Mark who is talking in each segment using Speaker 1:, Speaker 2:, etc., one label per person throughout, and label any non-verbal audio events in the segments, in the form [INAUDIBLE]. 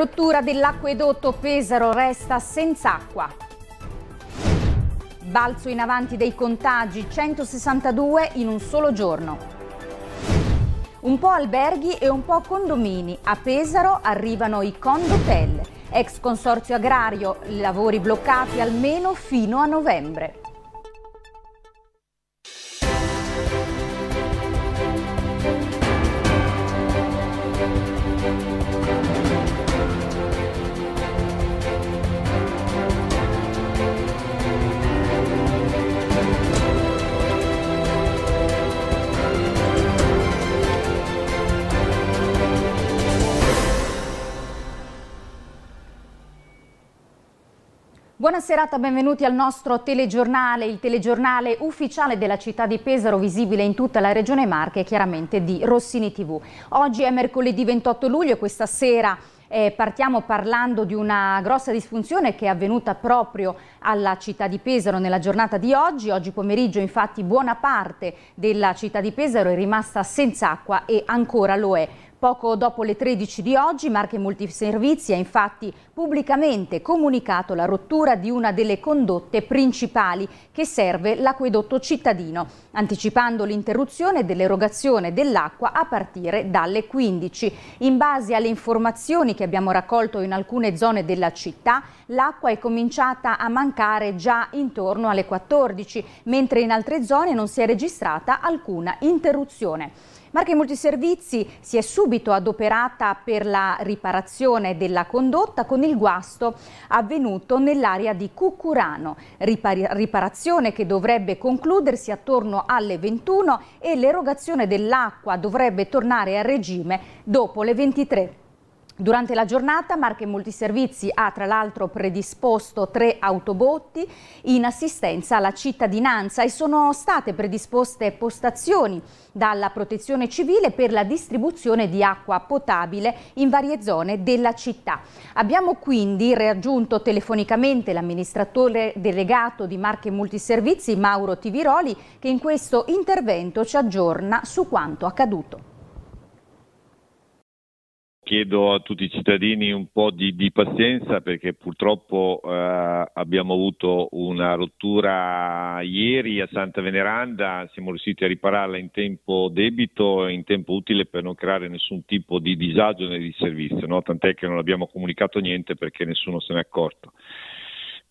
Speaker 1: Rottura dell'acquedotto Pesaro resta senza acqua. Balzo in avanti dei contagi, 162 in un solo giorno. Un po' alberghi e un po' condomini. A Pesaro arrivano i condotel. Ex consorzio agrario, lavori bloccati almeno fino a novembre. Buonasera, benvenuti al nostro telegiornale, il telegiornale ufficiale della città di Pesaro, visibile in tutta la regione Marche e chiaramente di Rossini TV. Oggi è mercoledì 28 luglio e questa sera eh, partiamo parlando di una grossa disfunzione che è avvenuta proprio alla città di Pesaro nella giornata di oggi. Oggi pomeriggio infatti buona parte della città di Pesaro è rimasta senza acqua e ancora lo è Poco dopo le 13 di oggi Marche Multiservizi ha infatti pubblicamente comunicato la rottura di una delle condotte principali che serve l'acquedotto cittadino, anticipando l'interruzione dell'erogazione dell'acqua a partire dalle 15. In base alle informazioni che abbiamo raccolto in alcune zone della città, l'acqua è cominciata a mancare già intorno alle 14, mentre in altre zone non si è registrata alcuna interruzione. Marche Multiservizi si è subito adoperata per la riparazione della condotta con il guasto avvenuto nell'area di Cucurano, riparazione che dovrebbe concludersi attorno alle 21 e l'erogazione dell'acqua dovrebbe tornare a regime dopo le 23. Durante la giornata Marche Multiservizi ha tra l'altro predisposto tre autobotti in assistenza alla cittadinanza e sono state predisposte postazioni dalla protezione civile per la distribuzione di acqua potabile in varie zone della città. Abbiamo quindi raggiunto telefonicamente l'amministratore delegato di Marche Multiservizi Mauro Tiviroli che in questo intervento ci aggiorna su quanto accaduto
Speaker 2: chiedo a tutti i cittadini un po' di, di pazienza perché purtroppo eh, abbiamo avuto una rottura ieri a Santa Veneranda, siamo riusciti a ripararla in tempo debito e in tempo utile per non creare nessun tipo di disagio né di servizio, no? tant'è che non abbiamo comunicato niente perché nessuno se n'è accorto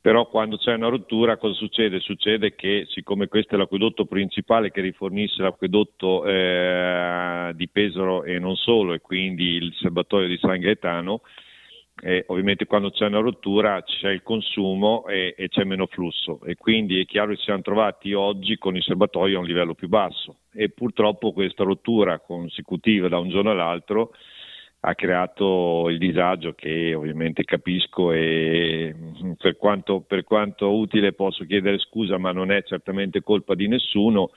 Speaker 2: però quando c'è una rottura cosa succede? Succede che siccome questo è l'acquedotto principale che rifornisce l'acquedotto eh, di Pesaro e non solo, e quindi il serbatoio di San Gaetano, eh, ovviamente quando c'è una rottura c'è il consumo e, e, c'è meno flusso e quindi è chiaro che ci siamo trovati oggi con il serbatoio a un livello più basso e purtroppo questa rottura consecutiva da un giorno all'altro ha creato il disagio che ovviamente capisco e mm, per quanto, per quanto utile posso chiedere scusa, ma non è certamente colpa di nessuno.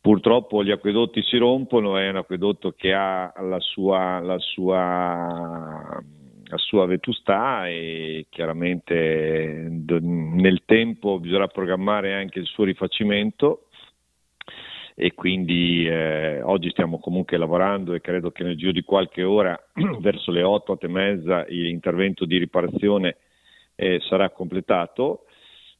Speaker 2: Purtroppo gli acquedotti si rompono, è un acquedotto che ha la sua, la sua la sua vetustà e chiaramente mm, nel tempo bisognerà programmare anche il suo rifacimento e quindi eh, oggi stiamo comunque lavorando e credo che nel giro di qualche ora, [CLEARS THROAT] verso le 8, 8 e mezza, l'intervento di riparazione eh, sarà completato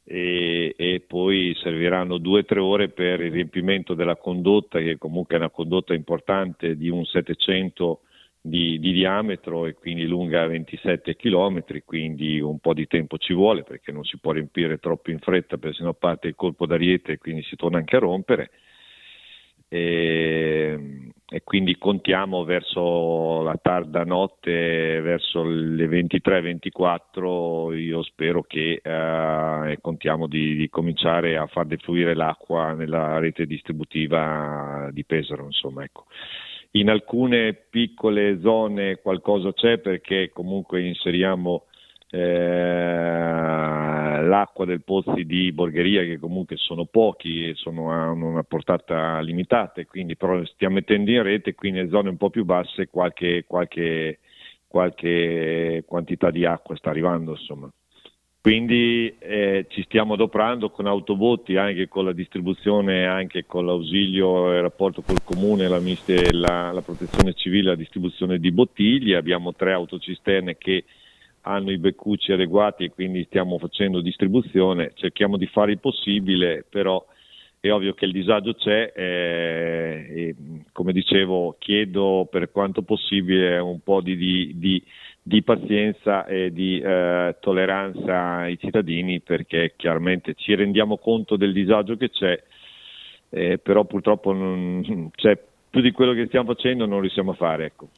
Speaker 2: e, e poi serviranno 2-3 ore per il riempimento della condotta, che comunque è una condotta importante di un 700 di, di, diametro e quindi lunga 27 km, quindi un po' di tempo ci vuole perché non si può riempire troppo in fretta perché sennò parte il colpo d'ariete e quindi si torna anche a rompere e, ehm, e, quindi contiamo verso la tarda notte, verso le 23-24, io spero che eh, contiamo di, di, cominciare a far defluire l'acqua nella rete distributiva di Pesaro. Insomma, ecco. In alcune piccole zone qualcosa c'è perché comunque inseriamo eh, l'acqua del Pozzi di Borgheria, che comunque sono pochi e sono, hanno una portata limitata, quindi, però stiamo mettendo in rete qui nelle zone un po' più basse qualche, qualche, qualche quantità di acqua sta arrivando. Insomma. Quindi eh, ci stiamo adoperando con autobotti, anche con la distribuzione, anche con l'ausilio e rapporto col comune, la, la, la protezione civile, la distribuzione di bottiglie. Abbiamo tre autocisterne che hanno i beccucci adeguati e quindi stiamo facendo distribuzione, cerchiamo di fare il possibile, però è ovvio che il disagio c'è eh, e come dicevo chiedo per quanto possibile un po' di, di, di, di pazienza e di eh, tolleranza ai cittadini perché chiaramente ci rendiamo conto del disagio che c'è, eh, però purtroppo non, c'è più di quello che stiamo facendo non riusciamo a fare. Ecco.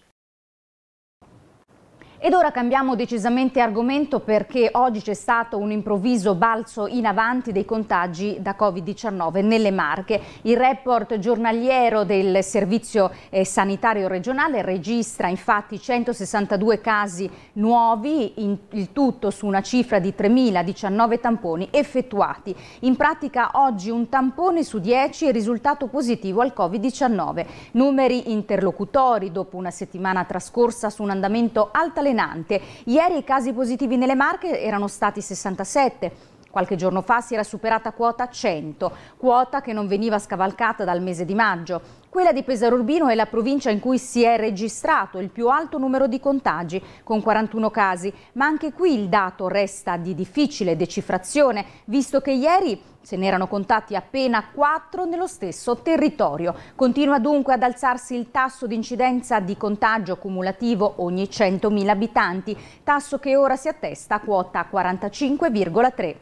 Speaker 1: Ed ora cambiamo decisamente argomento perché oggi c'è stato un improvviso balzo in avanti dei contagi da Covid-19 nelle Marche. Il report giornaliero del Servizio eh, Sanitario Regionale registra infatti 162 casi nuovi, il tutto su una cifra di 3.019 tamponi effettuati. In pratica oggi un tampone su 10 è risultato positivo al Covid-19. Numeri interlocutori dopo una settimana trascorsa su un andamento altamente allenante. Ieri i casi positivi nelle Marche erano stati 67. Qualche giorno fa si era superata quota 100, quota che non veniva scavalcata dal mese di maggio. Quella di Pesaro Urbino è la provincia in cui si è registrato il più alto numero di contagi, con 41 casi, ma anche qui il dato resta di difficile decifrazione, visto che ieri se ne erano contati appena 4 nello stesso territorio. Continua dunque ad alzarsi il tasso di incidenza di contagio cumulativo ogni 100.000 abitanti, tasso che ora si attesta a quota 45,3.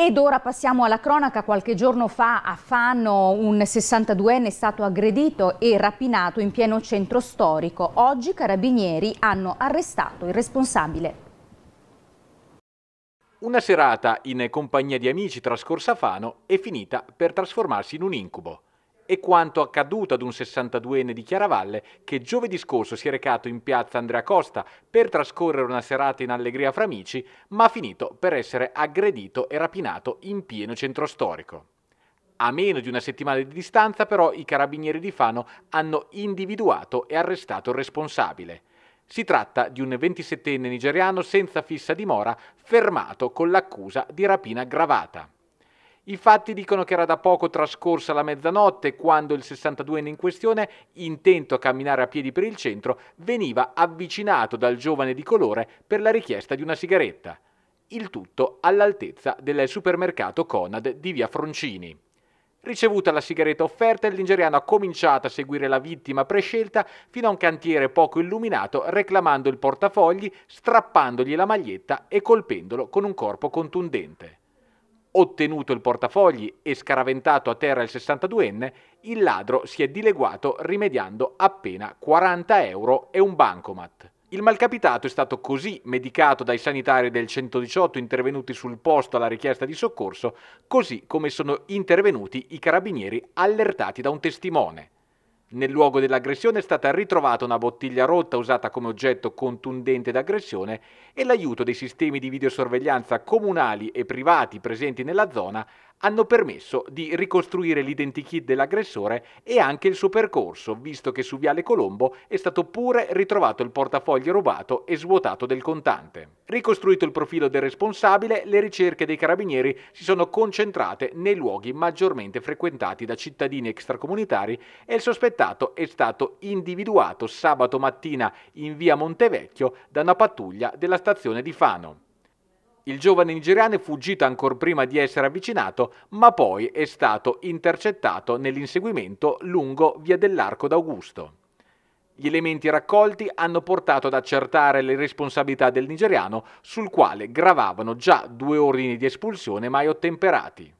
Speaker 1: Ed ora passiamo alla cronaca. Qualche giorno fa a Fano un 62enne è stato aggredito e rapinato in pieno centro storico. Oggi i carabinieri hanno arrestato il responsabile.
Speaker 3: Una serata in compagnia di amici trascorsa a Fano è finita per trasformarsi in un incubo è quanto accaduto ad un 62enne di Chiaravalle che giovedì scorso si è recato in piazza Andrea Costa per trascorrere una serata in allegria fra amici, ma ha finito per essere aggredito e rapinato in pieno centro storico. A meno di una settimana di distanza però i carabinieri di Fano hanno individuato e arrestato il responsabile. Si tratta di un 27enne nigeriano senza fissa dimora fermato con l'accusa di rapina aggravata. I fatti dicono che era da poco trascorsa la mezzanotte quando il 62enne in questione, intento a camminare a piedi per il centro, veniva avvicinato dal giovane di colore per la richiesta di una sigaretta. Il tutto all'altezza del supermercato Conad di via Froncini. Ricevuta la sigaretta offerta, il ha cominciato a seguire la vittima prescelta fino a un cantiere poco illuminato, reclamando il portafogli, strappandogli la maglietta e colpendolo con un corpo contundente. Ottenuto il portafogli e scaraventato a terra il 62enne, il ladro si è dileguato rimediando appena 40 euro e un bancomat. Il malcapitato è stato così medicato dai sanitari del 118 intervenuti sul posto alla richiesta di soccorso, così come sono intervenuti i carabinieri allertati da un testimone. Nel luogo dell'aggressione è stata ritrovata una bottiglia rotta usata come oggetto contundente d'aggressione e l'aiuto dei sistemi di videosorveglianza comunali e privati presenti nella zona hanno permesso di ricostruire l'identikit dell'aggressore e anche il suo percorso, visto che su Viale Colombo è stato pure ritrovato il portafoglio rubato e svuotato del contante. Ricostruito il profilo del responsabile, le ricerche dei carabinieri si sono concentrate nei luoghi maggiormente frequentati da cittadini extracomunitari e il sospettato è stato individuato sabato mattina in via Montevecchio da una pattuglia della stazione di Fano. Il giovane nigeriano è fuggito ancora prima di essere avvicinato, ma poi è stato intercettato nell'inseguimento lungo via dell'Arco d'Augusto. Gli elementi raccolti hanno portato ad accertare le responsabilità del nigeriano, sul quale gravavano già due ordini di espulsione mai ottemperati.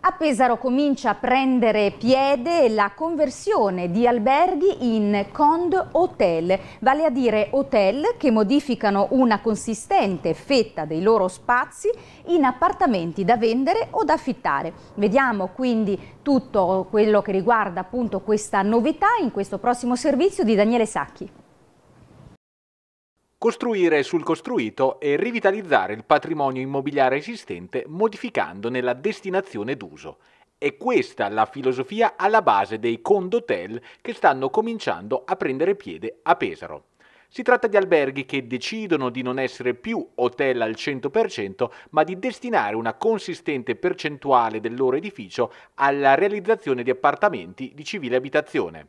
Speaker 1: A Pesaro comincia a prendere piede la conversione di alberghi in condo hotel, vale a dire hotel che modificano una consistente fetta dei loro spazi in appartamenti da vendere o da affittare. Vediamo quindi tutto quello che riguarda appunto questa novità in questo prossimo servizio di Daniele Sacchi
Speaker 3: costruire sul costruito e rivitalizzare il patrimonio immobiliare esistente modificandone la destinazione d'uso. È questa la filosofia alla base dei condotel che stanno cominciando a prendere piede a Pesaro. Si tratta di alberghi che decidono di non essere più hotel al 100%, ma di destinare una consistente percentuale del loro edificio alla realizzazione di appartamenti di civile abitazione.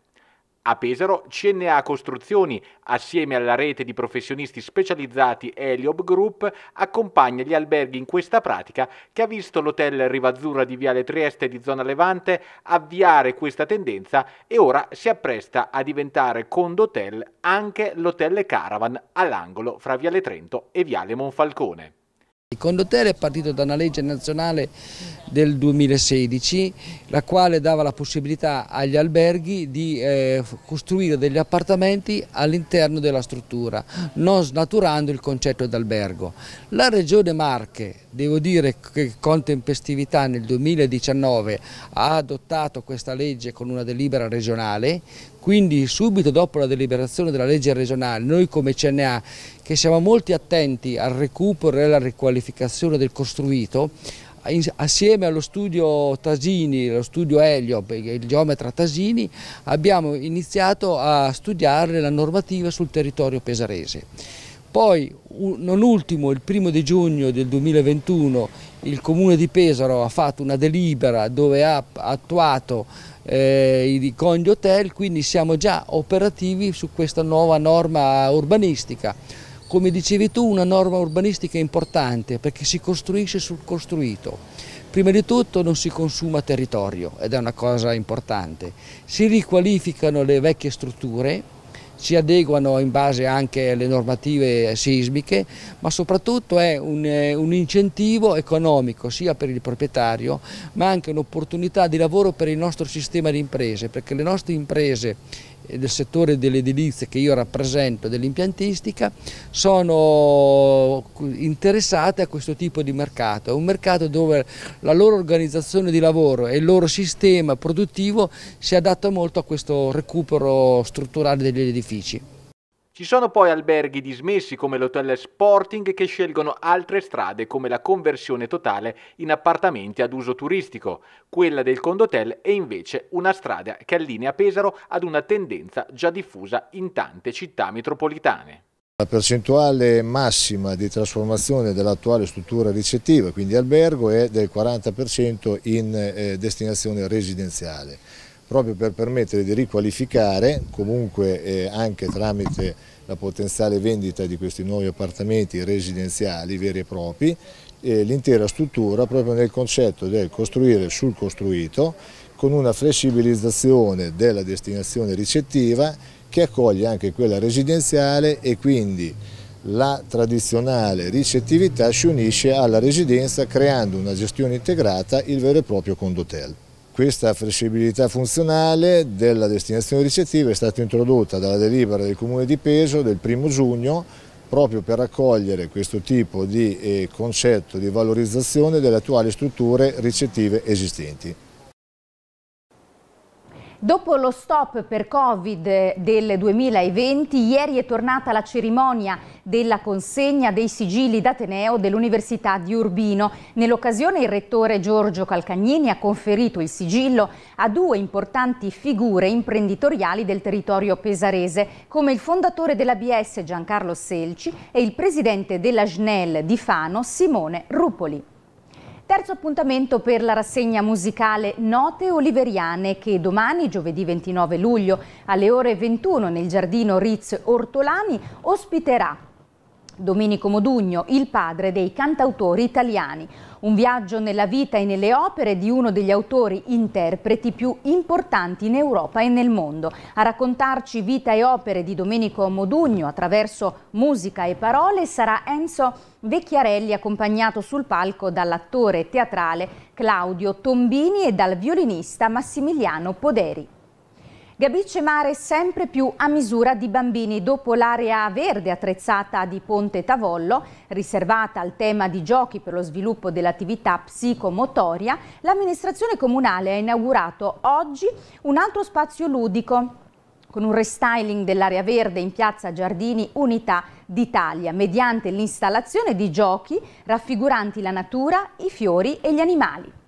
Speaker 3: A Pesaro, CNA Costruzioni, assieme alla rete di professionisti specializzati Eliob Group, accompagna gli alberghi in questa pratica che ha visto l'hotel Rivazzurra di Viale Trieste di zona Levante avviare questa tendenza e ora si appresta a diventare condotel anche l'hotel Caravan all'angolo fra Viale Trento e Viale Monfalcone.
Speaker 4: Il condottiero è partito da una legge nazionale del 2016, la quale dava la possibilità agli alberghi di eh, costruire degli appartamenti all'interno della struttura, non snaturando il concetto d'albergo. La Regione Marche, devo dire che con tempestività nel 2019 ha adottato questa legge con una delibera regionale, quindi subito dopo la deliberazione della legge regionale, noi come CNA, che siamo molto attenti al recupero e alla riqualificazione del costruito, assieme allo studio Tasini, allo studio Elio, il geometra Tasini, abbiamo iniziato a studiare la normativa sul territorio pesarese. Poi, non ultimo, il primo di giugno del 2021 il Comune di Pesaro ha fatto una delibera dove ha attuato eh, i Condio Hotel, quindi siamo già operativi su questa nuova norma urbanistica. Come dicevi tu, una norma urbanistica importante perché si costruisce sul costruito. Prima di tutto non si consuma territorio ed è una cosa importante. Si riqualificano le vecchie strutture si adeguano in base anche alle normative sismiche, ma soprattutto è un, eh, un incentivo economico sia per il proprietario, ma anche un'opportunità di lavoro per il nostro sistema di imprese, perché le nostre imprese del settore dell'edilizia che io rappresento, dell'impiantistica, sono interessate a questo tipo di mercato. È un mercato dove la loro organizzazione di lavoro e il loro sistema produttivo si adatta molto a questo recupero strutturale degli edifici.
Speaker 3: Ci sono poi alberghi dismessi come l'hotel Sporting che scelgono altre strade come la conversione totale in appartamenti ad uso turistico. Quella del Condotel è invece una strada che allinea Pesaro ad una tendenza già diffusa in tante città metropolitane.
Speaker 5: La percentuale massima di trasformazione dell'attuale struttura ricettiva, quindi albergo, è del 40% in eh, destinazione residenziale proprio per permettere di riqualificare comunque eh, anche tramite la potenziale vendita di questi nuovi appartamenti residenziali veri e propri eh, l'intera struttura proprio nel concetto del costruire sul costruito con una flessibilizzazione della destinazione ricettiva che accoglie anche quella residenziale e quindi la tradizionale ricettività si unisce alla residenza creando una gestione integrata il vero e proprio condotel. Questa flessibilità funzionale della destinazione ricettiva è stata introdotta dalla delibera del Comune di Peso del 1 giugno proprio per raccogliere questo tipo di eh, concetto di valorizzazione delle attuali strutture ricettive esistenti.
Speaker 1: Dopo lo stop per Covid eh, del 2020, ieri è tornata la cerimonia della consegna dei sigilli d'Ateneo dell'Università di Urbino. Nell'occasione il rettore Giorgio Calcagnini ha conferito il sigillo a due importanti figure imprenditoriali del territorio pesarese, come il fondatore dell'ABS Giancarlo Selci e il presidente della SNEL di Fano Simone Rupoli. Terzo appuntamento per la rassegna musicale Note Oliveriane che domani, giovedì 29 luglio, alle ore 21 nel giardino Riz Ortolani ospiterà Domenico Modugno, il padre dei cantautori italiani. Un viaggio nella vita e nelle opere di uno degli autori interpreti più importanti in Europa e nel mondo. A raccontarci vita e opere di Domenico Modugno attraverso musica e parole sarà Enzo Vecchiarelli accompagnato sul palco dall'attore teatrale Claudio Tombini e dal violinista Massimiliano Poderi. Gabice Mare sempre più a misura di bambini. Dopo l'area verde attrezzata di Ponte Tavollo, riservata al tema di giochi per lo sviluppo dell'attività psicomotoria, l'amministrazione comunale ha inaugurato oggi un altro spazio ludico con un restyling dell'area verde in piazza Giardini Unità d'Italia, mediante l'installazione di giochi raffiguranti la natura, i fiori e gli animali.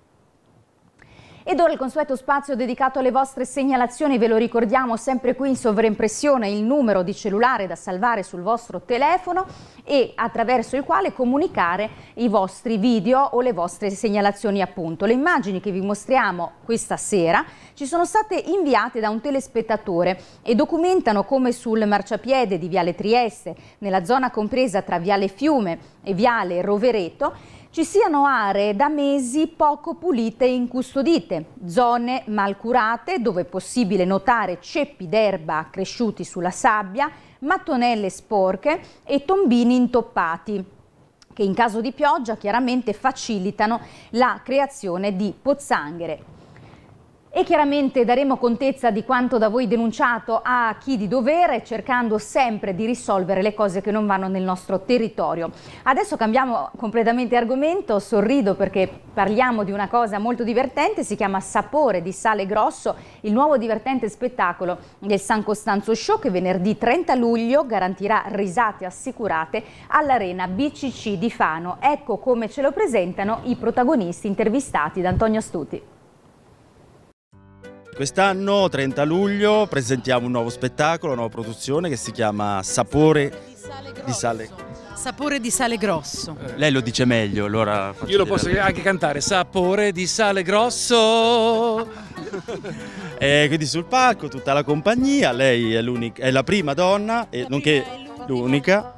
Speaker 1: Ed ora il consueto spazio dedicato alle vostre segnalazioni, ve lo ricordiamo sempre qui in sovraimpressione il numero di cellulare da salvare sul vostro telefono e attraverso il quale comunicare i vostri video o le vostre segnalazioni appunto. Le immagini che vi mostriamo questa sera ci sono state inviate da un telespettatore e documentano come sul marciapiede di Viale Trieste, nella zona compresa tra Viale Fiume e Viale Rovereto, ci siano aree da mesi poco pulite e incustodite, zone mal curate dove è possibile notare ceppi d'erba cresciuti sulla sabbia, mattonelle sporche e tombini intoppati che in caso di pioggia chiaramente facilitano la creazione di pozzanghere. E chiaramente daremo contezza di quanto da voi denunciato a chi di dovere, cercando sempre di risolvere le cose che non vanno nel nostro territorio. Adesso cambiamo completamente argomento, sorrido perché parliamo di una cosa molto divertente, si chiama Sapore di Sale Grosso, il nuovo divertente spettacolo del San Costanzo Show che venerdì 30 luglio garantirà risate assicurate all'arena BCC di Fano. Ecco come ce lo presentano i protagonisti intervistati da Antonio Stuti. Quest'anno, 30 luglio, presentiamo un nuovo spettacolo, una nuova produzione che si chiama Sapore di sale. Sapore di sale grosso. Eh. Lei lo dice meglio, allora Io lo posso anche cantare, sapore di sale grosso. [LAUGHS] e eh, quindi sul palco tutta la compagnia, lei è, è la prima donna, la nonché l'unica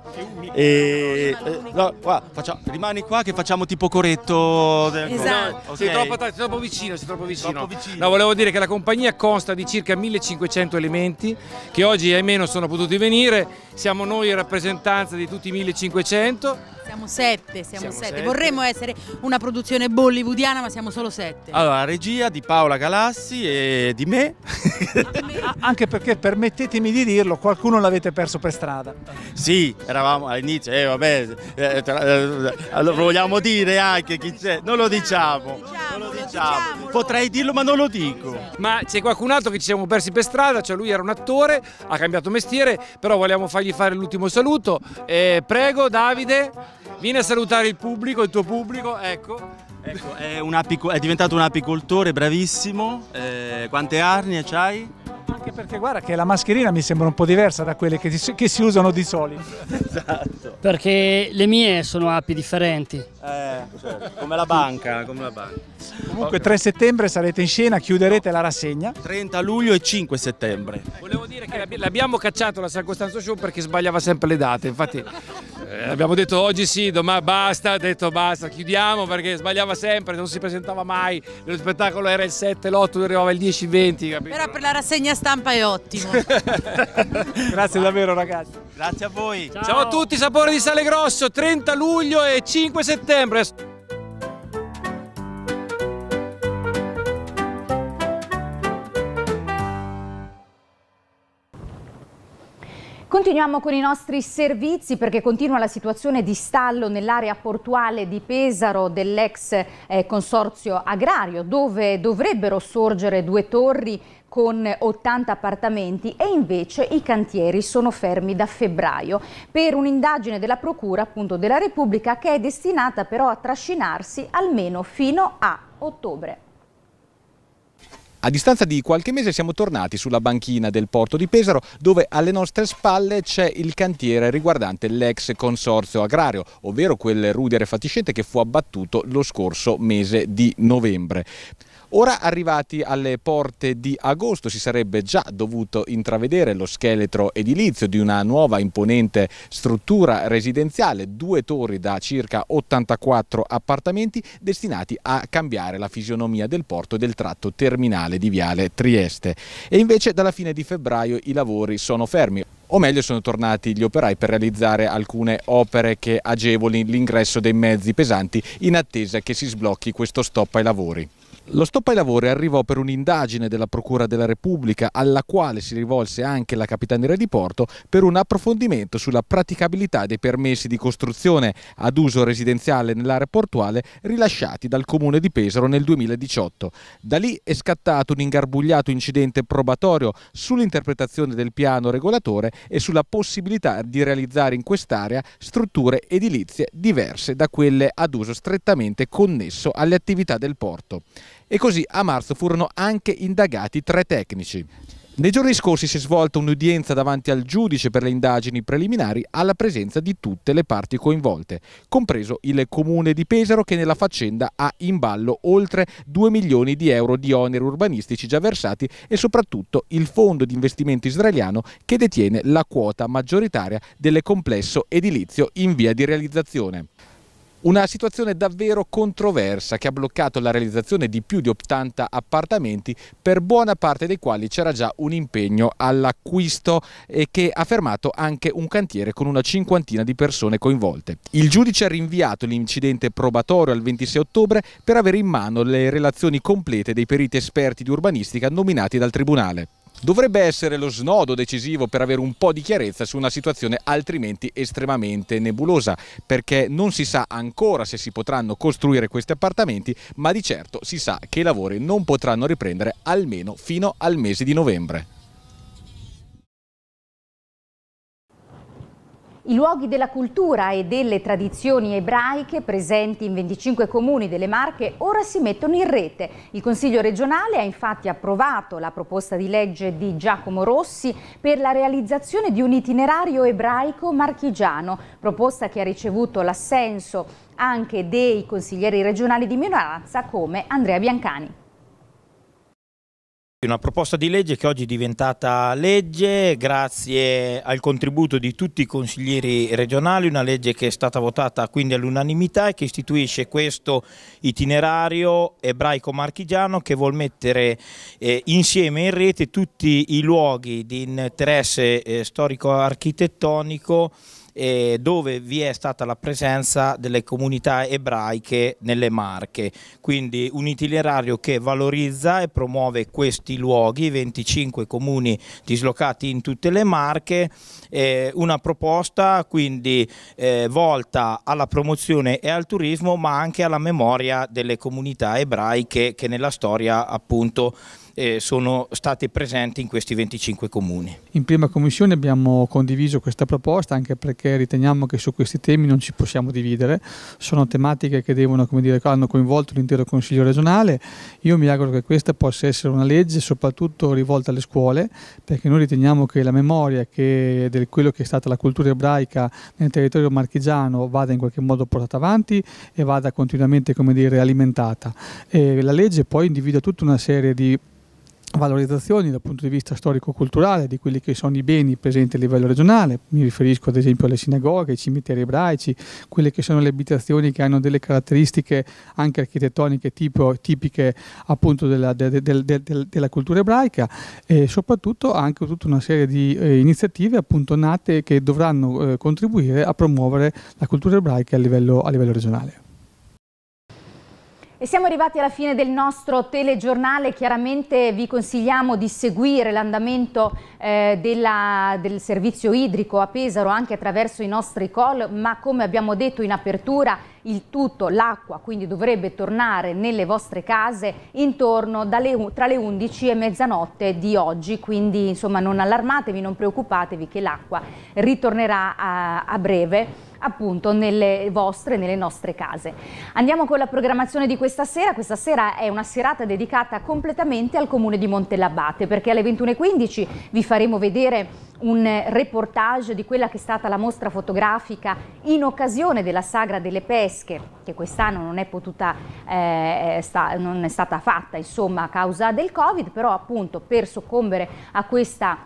Speaker 1: e, eh, no, qua, faccia- rimani qua che facciamo tipo coretto. del-
Speaker 3: Esatto. Ok. Sei troppo,
Speaker 4: sei troppo vicino, sei troppo vicino. Troppo vicino. No,
Speaker 3: volevo dire che la compagnia consta di circa 1500 elementi che oggi ahimè non sono potuti venire, siamo noi in rappresentanza di tutti i 1500.
Speaker 1: Siamo sette, siamo, Siamo sette. sette. Vorremmo essere una produzione bollywoodiana, ma siamo solo sette.
Speaker 3: Allora, regia di Paola Galassi e di me. [LAUGHS] A- Anche perché permettetemi di dirlo, qualcuno l'avete perso per strada.
Speaker 1: sì, era eravamo
Speaker 4: all'inizio, eh vabbè, eh, tra, eh, allora vogliamo dire anche chi c'è, non lo diciamo,
Speaker 3: non lo diciamo,
Speaker 4: potrei dirlo ma non lo dico. Ma c'è qualcun altro che ci siamo persi per
Speaker 3: strada, cioè lui era un attore, ha cambiato mestiere, però vogliamo fargli fare l'ultimo saluto, eh, prego Davide, vieni a salutare il pubblico, il tuo
Speaker 1: pubblico, ecco. Ecco, è, è diventato un apicoltore bravissimo, eh, quante arnie c'hai?
Speaker 3: Anche perché guarda che la mascherina mi sembra un po' diversa da quelle che, si, che si usano di solito.
Speaker 4: Esatto. Perché le mie sono api differenti. Eh, cioè, come la banca, come la
Speaker 3: banca. Comunque 3 settembre sarete in scena, chiuderete la rassegna. 30 luglio e 5
Speaker 4: settembre. Volevo
Speaker 3: dire che l'abbiamo cacciato la San Costanzo Show perché sbagliava sempre le date, infatti eh, abbiamo detto oggi sì, domani basta, ha detto basta, chiudiamo perché sbagliava sempre, non si presentava mai, lo spettacolo era il 7, l'8, arrivava il 10, il 20. Capito?
Speaker 1: Però per la rassegna sta
Speaker 6: stampa è ottimo. [LAUGHS] Grazie davvero ragazzi. Grazie a voi.
Speaker 3: Ciao, Ciao a tutti, sapore di sale grosso, 30 luglio e 5 settembre.
Speaker 1: Continuiamo con i nostri servizi perché continua la situazione di stallo nell'area portuale di Pesaro dell'ex eh, consorzio agrario dove dovrebbero sorgere due torri con 80 appartamenti e invece i cantieri sono fermi da febbraio per un'indagine della Procura appunto della Repubblica che è destinata però a trascinarsi almeno fino a ottobre.
Speaker 3: A distanza di qualche mese siamo tornati sulla banchina del porto di Pesaro dove alle nostre spalle c'è il cantiere riguardante l'ex consorzio agrario, ovvero quel rudere fatiscente che fu abbattuto lo scorso mese di novembre. Ora arrivati alle porte di agosto si sarebbe già dovuto intravedere lo scheletro edilizio di una nuova imponente struttura residenziale, due torri da circa 84 appartamenti destinati a cambiare la fisionomia del porto e del tratto terminale di Viale Trieste. E invece dalla fine di febbraio i lavori sono fermi o meglio sono tornati gli operai per realizzare alcune opere che agevoli l'ingresso dei mezzi pesanti in attesa che si sblocchi questo stop ai lavori. Lo stop ai lavori arrivò per un'indagine della Procura della Repubblica alla quale si rivolse anche la Capitaneria di Porto per un approfondimento sulla praticabilità dei permessi di costruzione ad uso residenziale nell'area portuale rilasciati dal Comune di Pesaro nel 2018. Da lì è scattato un ingarbugliato incidente probatorio sull'interpretazione del piano regolatore e sulla possibilità di realizzare in quest'area strutture edilizie diverse da quelle ad uso strettamente connesso alle attività del porto e così a marzo furono anche indagati tre tecnici. Nei giorni scorsi si è svolta un'udienza davanti al giudice per le indagini preliminari alla presenza di tutte le parti coinvolte, compreso il comune di Pesaro che nella faccenda ha in ballo oltre 2 milioni di euro di oneri urbanistici già versati e soprattutto il fondo di investimento israeliano che detiene la quota maggioritaria del complesso edilizio in via di realizzazione. Una situazione davvero controversa che ha bloccato la realizzazione di più di 80 appartamenti per buona parte dei quali c'era già un impegno all'acquisto e che ha fermato anche un cantiere con una cinquantina di persone coinvolte. Il giudice ha rinviato l'incidente probatorio al 26 ottobre per avere in mano le relazioni complete dei periti esperti di urbanistica nominati dal Tribunale dovrebbe essere lo snodo decisivo per avere un po' di chiarezza su una situazione altrimenti estremamente nebulosa, perché non si sa ancora se si potranno costruire questi appartamenti, ma di certo si sa che i lavori non potranno riprendere almeno fino al mese di novembre.
Speaker 1: I luoghi della cultura e delle tradizioni ebraiche presenti in 25 comuni delle Marche ora si mettono in rete. Il Consiglio regionale ha infatti approvato la proposta di legge di Giacomo Rossi per la realizzazione di un itinerario ebraico marchigiano, proposta che ha ricevuto l'assenso anche dei consiglieri regionali di minoranza come Andrea Biancani.
Speaker 3: Una proposta di legge che oggi è diventata legge grazie al contributo di tutti i consiglieri regionali, una legge che è stata votata quindi all'unanimità e che istituisce questo itinerario ebraico-marchigiano che vuol mettere eh, insieme in rete tutti i luoghi di interesse eh, storico-architettonico eh, dove vi è stata la presenza delle comunità ebraiche nelle Marche. Quindi un itinerario che valorizza e promuove questi luoghi, 25 comuni dislocati in tutte le Marche, eh, una proposta quindi eh, volta alla promozione e al turismo ma anche alla memoria delle comunità ebraiche che nella storia appunto eh, sono state presenti in questi
Speaker 6: 25 comuni. In prima commissione abbiamo condiviso questa proposta anche perché riteniamo che su questi temi non ci possiamo dividere, sono tematiche che devono, come dire, hanno coinvolto l'intero Consiglio regionale, io mi auguro che questa possa essere una legge soprattutto rivolta alle scuole perché noi riteniamo che la memoria che, di quello che è stata la cultura ebraica nel territorio marchigiano vada in qualche modo portata avanti e vada continuamente dire, alimentata. E la legge poi individua tutta una serie di valorizzazioni dal punto di vista storico-culturale di quelli che sono i beni presenti a livello regionale, mi riferisco ad esempio alle sinagoghe, ai cimiteri ebraici, quelle che sono le abitazioni che hanno delle caratteristiche anche architettoniche tipo, tipiche appunto della, de, de, de, della, cultura ebraica e soprattutto anche tutta una serie di eh, iniziative appunto nate che dovranno eh, contribuire a promuovere la cultura ebraica a livello, a livello regionale.
Speaker 1: E siamo arrivati alla fine del nostro telegiornale, chiaramente vi consigliamo di seguire l'andamento eh, del servizio idrico a Pesaro anche attraverso i nostri call, ma come abbiamo detto in apertura il tutto, l'acqua, quindi dovrebbe tornare nelle vostre case intorno dalle, tra le 11 e mezzanotte di oggi, quindi insomma non allarmatevi, non preoccupatevi che l'acqua ritornerà a, a breve appunto nelle vostre, nelle nostre case. Andiamo con la programmazione di questa sera. Questa sera è una serata dedicata completamente al comune di Montelabate perché alle 21.15 vi faremo vedere un reportage di quella che è stata la mostra fotografica in occasione della Sagra delle Pesche, che quest'anno non è eh, sta, non è stata fatta insomma a causa del Covid, però appunto per soccombere a questa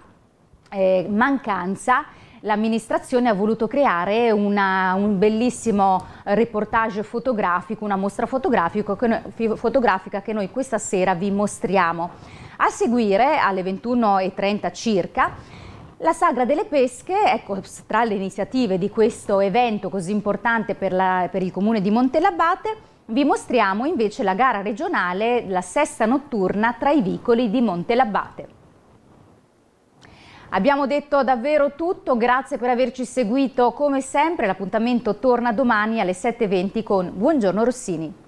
Speaker 1: eh, mancanza l'amministrazione ha voluto creare una, un bellissimo reportage fotografico, una mostra fotografica che, noi, fotografica che noi questa sera vi mostriamo. A seguire, alle 21.30 circa, la Sagra delle Pesche, ecco, tra le iniziative di questo evento così importante per, la, per il comune di Montelabate, vi mostriamo invece la gara regionale, la sesta notturna tra i vicoli di Montelabate. Abbiamo detto davvero tutto, grazie per averci seguito come sempre, l'appuntamento torna domani alle 7.20 con Buongiorno Rossini.